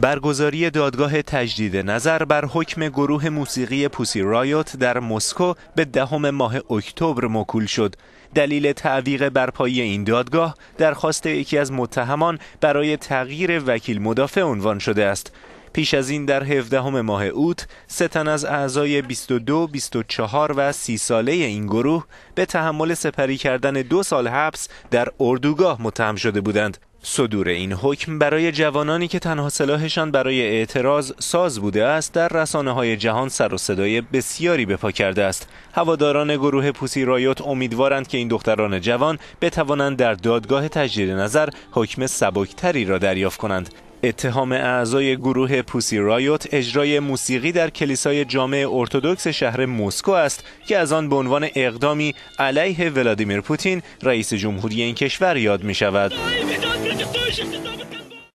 برگزاری دادگاه تجدید نظر بر حکم گروه موسیقی پوسی رایوت در مسکو به دهم ماه اکتبر مکول شد. دلیل تعویق برپایی این دادگاه درخواست یکی از متهمان برای تغییر وکیل مدافع عنوان شده است. پیش از این در 17 ماه اوت سه تن از اعضای 22, 24 و 30 ساله این گروه به تحمل سپری کردن دو سال حبس در اردوگاه متهم شده بودند. صدور این حکم برای جوانانی که تنها سلاحشان برای اعتراض ساز بوده است در رسانه های جهان سر و صدای بسیاری به پا کرده است هواداران گروه پوسی رایوت امیدوارند که این دختران جوان بتوانند در دادگاه تجدید نظر حکم سبکتری را دریافت کنند اتهام اعضای گروه پوسی رایوت اجرای موسیقی در کلیسای جامع ارتودکس شهر مسکو است که از آن به عنوان اقدامی علیه ولادیمیر پوتین رئیس جمهوری این کشور یاد می شود.